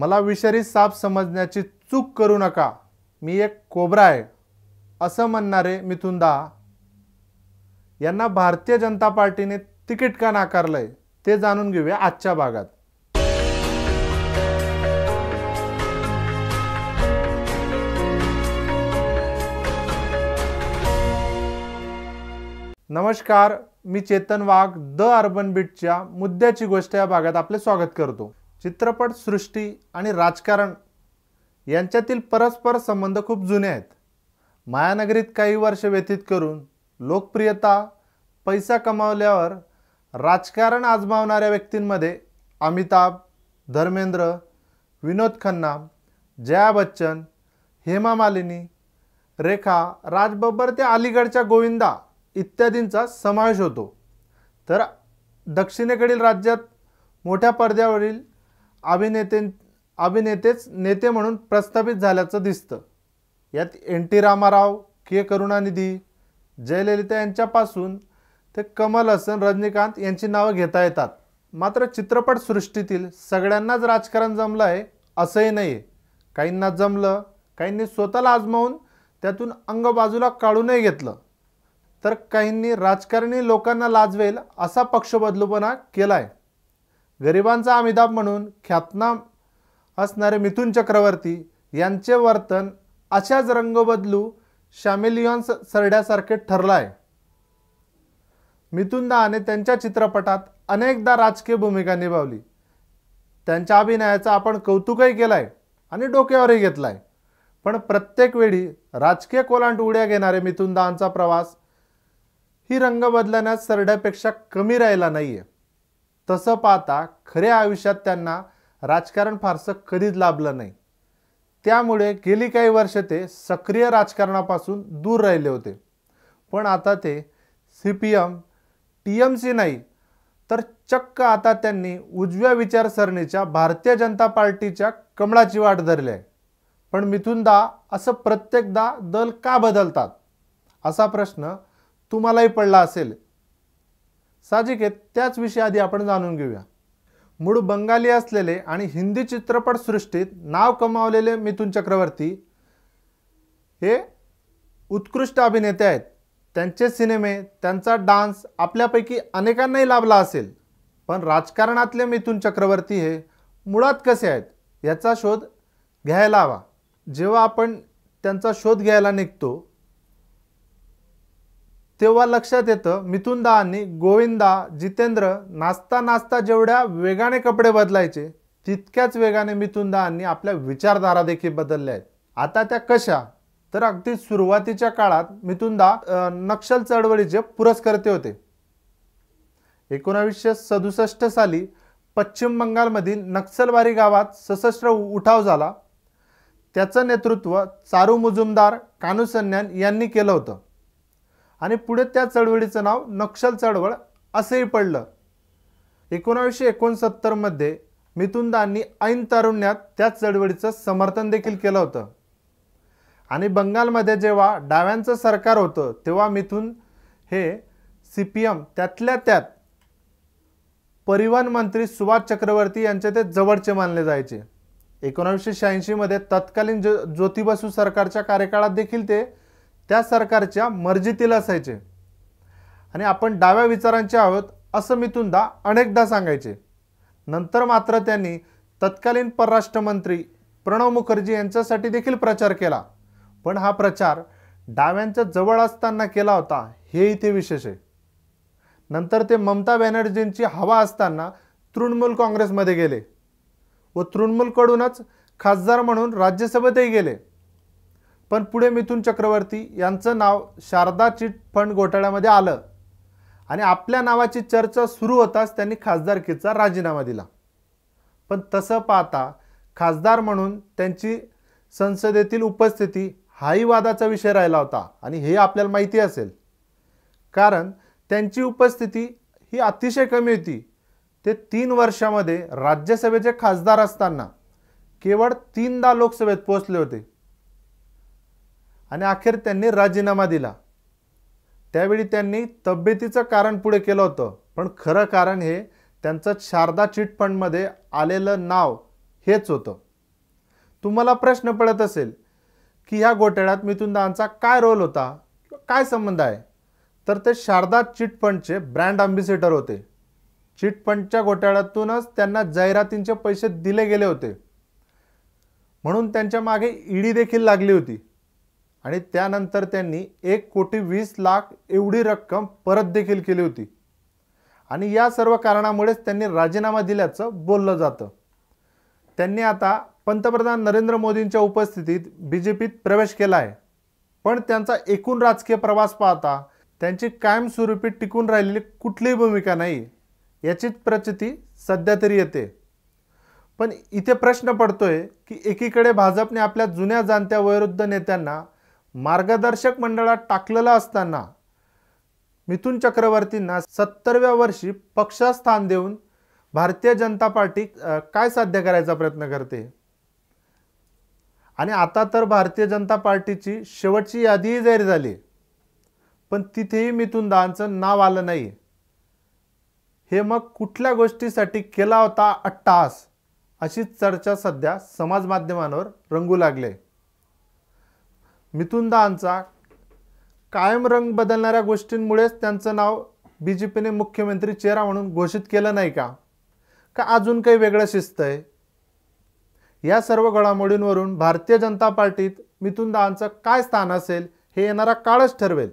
मला विषारी साप समजण्याची चूक करू नका मी एक कोबरा आहे असं म्हणणारे दा यांना भारतीय जनता पार्टीने तिकीट का नाकारलंय ते जाणून घेऊया आजच्या भागात नमस्कार मी चेतन वाघ द अर्बन बीटच्या मुद्द्याची गोष्ट या भागात आपले स्वागत करतो चित्रपटसृष्टी आणि राजकारण यांच्यातील परस्पर संबंध खूप जुने आहेत मायानगरीत काही वर्ष व्यतीत करून लोकप्रियता पैसा कमावल्यावर राजकारण आजमावणाऱ्या व्यक्तींमध्ये अमिताभ धर्मेंद्र विनोद खन्ना जया बच्चन हेमा मालिनी रेखा राजबब्बर ते अलीगडच्या गोविंदा इत्यादींचा समावेश होतो तर दक्षिणेकडील राज्यात मोठ्या पडद्यावरील अभिनेते अभिनेतेच नेते म्हणून प्रस्थापित झाल्याचं दिसतं यात N T Rama Rao K Karunanidhi Jayalalithaa यांच्यापासून ते कमल हसन रजनीकांत यांची नावं घेता येतात मात्र चित्रपटसृष्टीतील सगळ्यांनाच राजकारण जमलं आहे असंही नाही आहे काहींना जमलं काहींनी स्वतःला आजमावून त्यातून अंग बाजूला काढूनही घेतलं तर काहींनी राजकारणी लोकांना लाजवेल असा पक्ष पक्षबदलूपणा केला आहे गरिबांचा अमिताभ म्हणून ख्यातनाम असणारे मिथुन चक्रवर्ती यांचे वर्तन अशाच रंग बदलू शॅमेलियॉन सरड्यासारखे ठरलाय आहे दाने त्यांच्या चित्रपटात अनेकदा राजकीय भूमिका निभावली त्यांच्या अभिनयाचा आपण कौतुकही केलं आहे आणि डोक्यावरही घेतला आहे पण प्रत्येक वेळी राजकीय कोलांट उड्या घेणारे मिथुनदांचा प्रवास ही रंग बदलण्यास सरड्यापेक्षा कमी राहिला नाही आहे तसं पाहता खऱ्या आयुष्यात त्यांना राजकारण फारसं कधीच लाभलं नाही त्यामुळे गेली काही वर्ष ते सक्रिय राजकारणापासून दूर राहिले होते पण आता ते C P M T M C नाही तर चक्क आता त्यांनी उजव्या विचारसरणीच्या भारतीय जनता पार्टीच्या कमळाची वाट धरली आहे पण मिथुनदा असं प्रत्येकदा दल का बदलतात असा प्रश्न तुम्हालाही पडला असेल साहजिक आहेत त्याच आधी आपण जाणून घेऊया मूळ बंगाली असलेले आणि हिंदी चित्रपटसृष्टीत नाव कमावलेले मिथुन चक्रवर्ती हे उत्कृष्ट अभिनेते आहेत त्यांचे सिनेमे त्यांचा डान्स आपल्यापैकी अनेकांनाही लाभला असेल पण राजकारणातले मिथुन चक्रवर्ती हे मुळात कसे आहेत याचा शोध घ्यायला हवा जेव्हा आपण त्यांचा शोध घ्यायला निघतो तेव्हा लक्षात येतं मिथुनदांनी गोविंदा जितेंद्र नाचता नाचता जेवढ्या वेगाने कपडे बदलायचे तितक्याच वेगाने मिथुनदांनी आपल्या विचारधारा देखील बदलल्या आहेत आता त्या कशा तर अगदी सुरुवातीच्या काळात मिथुनदा नक्षल चळवळीचे पुरस्कर्ते होते एकोणावीसशे सदुसष्ट साली पश्चिम बंगालमधील नक्षलवारी गावात सशस्त्र उठाव झाला त्याचं नेतृत्व चारू मुजुमदार कानू सन्यान यांनी केलं होतं आणि पुढे त्या चळवळीचं नाव नक्षल चळवळ असंही पडलं एकोणावीसशे एकोणसत्तरमध्ये मिथुनदांनी ऐन तारुण्यात त्या चळवळीचं समर्थन देखील केलं होतं आणि बंगालमध्ये जेव्हा डाव्यांचं सरकार होतं तेव्हा मिथून हे सी पी एम त्यातल्या त्यात परिवहन मंत्री सुभाष चक्रवर्ती यांचे ते जवळचे मानले जायचे एकोणावीसशे शहाऐंशीमध्ये तत्कालीन ज्यो ज्योतिबासू सरकारच्या कार्यकाळात देखील ते त्या सरकारच्या मर्जीतील असायचे आणि आपण डाव्या विचारांचे आहोत असं मिथुनदा अनेकदा सांगायचे नंतर मात्र त्यांनी तत्कालीन परराष्ट्रमंत्री प्रणव मुखर्जी यांच्यासाठी देखील प्रचार केला पण हा प्रचार डाव्यांच्या जवळ असताना केला होता हे इथे विशेष आहे नंतर ते ममता बॅनर्जींची हवा असताना तृणमूल काँग्रेसमध्ये गेले व तृणमूलकडूनच खासदार म्हणून राज्यसभेतही गेले पण पुढे मिथुन चक्रवर्ती यांचं नाव शारदा चिट फंड घोटाळ्यामध्ये आलं आणि आपल्या नावाची चर्चा सुरू होताच त्यांनी खासदारकीचा राजीनामा दिला पण तसं पाहता खासदार म्हणून त्यांची संसदेतील उपस्थिती हाही वादाचा विषय राहिला होता आणि हे आपल्याला माहिती असेल कारण त्यांची उपस्थिती ही अतिशय कमी होती ते तीन वर्षामध्ये राज्यसभेचे खासदार असताना केवळ तीनदा लोकसभेत पोहोचले होते आणि अखेर त्यांनी राजीनामा दिला त्यावेळी त्यांनी तब्येतीचं कारण पुढे केलं होतं पण खरं कारण हे त्यांचं शारदा चिटफंडमध्ये आलेलं नाव हेच होतं तुम्हाला प्रश्न पडत असेल की ह्या घोटाळ्यात मिथुनदांचा काय रोल होता काय संबंध आहे तर ते शारदा चिटफंडचे ब्रँड अम्बेसिडर होते चिटफंडच्या घोटाळ्यातूनच त्यांना जाहिरातींचे पैसे दिले गेले होते म्हणून त्यांच्या मागे ईडी देखील लागली होती आणि त्यानंतर त्यांनी एक कोटी वीस लाख एवढी रक्कम परत देखील केली होती आणि या सर्व कारणामुळेच त्यांनी राजीनामा दिल्याचं बोललं जातं त्यांनी आता पंतप्रधान नरेंद्र मोदींच्या उपस्थितीत बी जे पीत प्रवेश केला आहे पण त्यांचा एकूण राजकीय प्रवास पाहता त्यांची कायमस्वरूपी टिकून राहिलेली कुठलीही भूमिका नाही याचीच प्रचिती सध्या तरी येते पण इथे प्रश्न पडतोय की एकीकडे भाजपने आपल्या जुन्या जाणत्या वयोवृद्ध नेत्यांना मार्गदर्शक मंडळात टाकलेलं असताना मिथुन चक्रवर्तींना सत्तरव्या वर्षी पक्षस्थान देऊन भारतीय जनता पार्टी काय साध्य करायचा प्रयत्न करते आणि आता तर भारतीय जनता पार्टीची शेवटची यादीही जाहीर झाली पण तिथेही मिथून दांचं नाव आलं नाही हे मग कुठल्या गोष्टीसाठी केला होता अट्टास अशी चर्चा सध्या समाज माध्यमांवर रंगू लागले मिथुनदांचा कायम रंग बदलणाऱ्या गोष्टींमुळेच त्यांचं नाव बी जे पीने मुख्यमंत्री चेहरा म्हणून घोषित केलं नाही का का अजून काही वेगळं शिस्त आहे या सर्व घडामोडींवरून भारतीय जनता पार्टीत मिथुनदांचं काय स्थान असेल हे येणारा काळच ठरवेल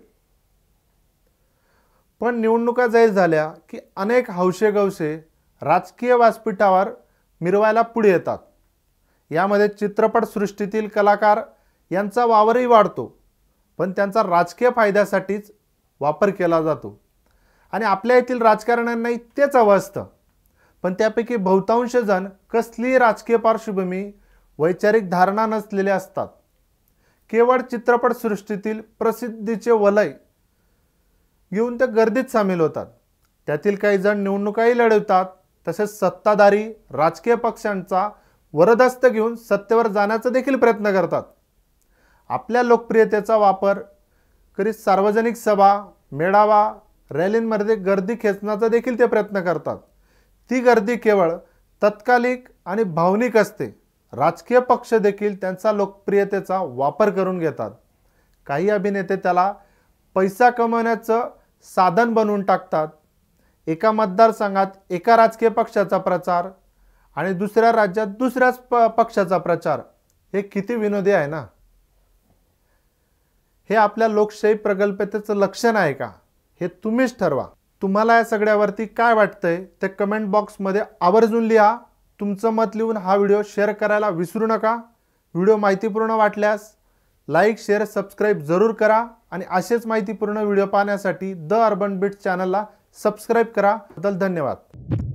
पण निवडणुका जाहीर झाल्या की अनेक हौशे गवशे राजकीय व्यासपीठावर मिरवायला पुढे येतात यामध्ये चित्रपटसृष्टीतील कलाकार यांचा वावरही वाढतो पण त्यांचा राजकीय फायद्यासाठीच वापर केला जातो आणि आपल्या येथील राजकारण्यांनाही तेच हवं असतं पण त्यापैकी बहुतांश जण कसलीही राजकीय पार्श्वभूमी वैचारिक धारणा नसलेले असतात केवळ चित्रपटसृष्टीतील प्रसिद्धीचे वलय घेऊन ते गर्दीत सामील होतात त्यातील काही जण निवडणुकाही लढवतात तसेच सत्ताधारी राजकीय पक्षांचा वरदस्त घेऊन सत्तेवर जाण्याचा देखील प्रयत्न करतात आपल्या लोकप्रियतेचा वापर करीत सार्वजनिक सभा मेळावा रॅलींमध्ये गर्दी खेचण्याचा देखील ते प्रयत्न करतात ती गर्दी केवळ तत्कालिक आणि भावनिक असते राजकीय पक्ष देखील त्यांचा लोकप्रियतेचा वापर करून घेतात काही अभिनेते त्याला पैसा कमवण्याचं साधन बनवून टाकतात एका मतदारसंघात एका राजकीय पक्षाचा प्रचार आणि दुसऱ्या राज्यात दुसऱ्याच प पक्षाचा प्रचार हे किती विनोदी आहे ना हे आपल्या लोकशाही प्रगल्भतेचं लक्षण आहे का हे तुम्हीच ठरवा तुम्हाला या सगळ्यावरती काय वाटतंय ते कमेंट बॉक्समध्ये आवर्जून लिहा तुमचं मत लिहून हा व्हिडिओ शेअर करायला विसरू नका व्हिडिओ माहितीपूर्ण वाटल्यास लाईक शेअर सबस्क्राईब जरूर करा आणि असेच माहितीपूर्ण व्हिडिओ पाहण्यासाठी द अर्बन बीट चॅनलला सबस्क्राईब करा बद्दल धन्यवाद